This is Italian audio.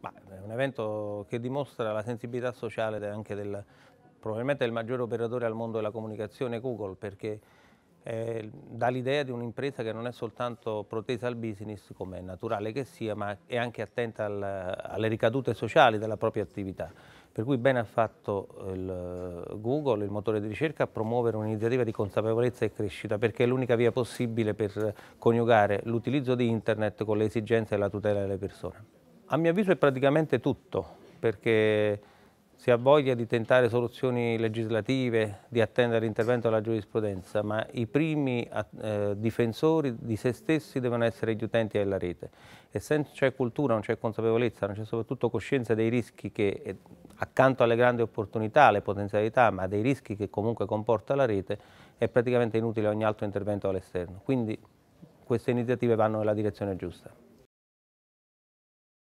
Ma è eh, un evento che dimostra la sensibilità sociale anche del, probabilmente del maggiore operatore al mondo della comunicazione Google perché eh, dà l'idea di un'impresa che non è soltanto protesa al business, come è naturale che sia, ma è anche attenta al, alle ricadute sociali della propria attività. Per cui bene ha fatto il Google, il motore di ricerca, a promuovere un'iniziativa di consapevolezza e crescita, perché è l'unica via possibile per coniugare l'utilizzo di Internet con le esigenze e la tutela delle persone. A mio avviso è praticamente tutto, perché si ha voglia di tentare soluzioni legislative, di attendere l'intervento della giurisprudenza, ma i primi eh, difensori di se stessi devono essere gli utenti della rete. E se non c'è cultura, non c'è consapevolezza, non c'è soprattutto coscienza dei rischi che, eh, accanto alle grandi opportunità, alle potenzialità, ma dei rischi che comunque comporta la rete, è praticamente inutile ogni altro intervento all'esterno. Quindi queste iniziative vanno nella direzione giusta.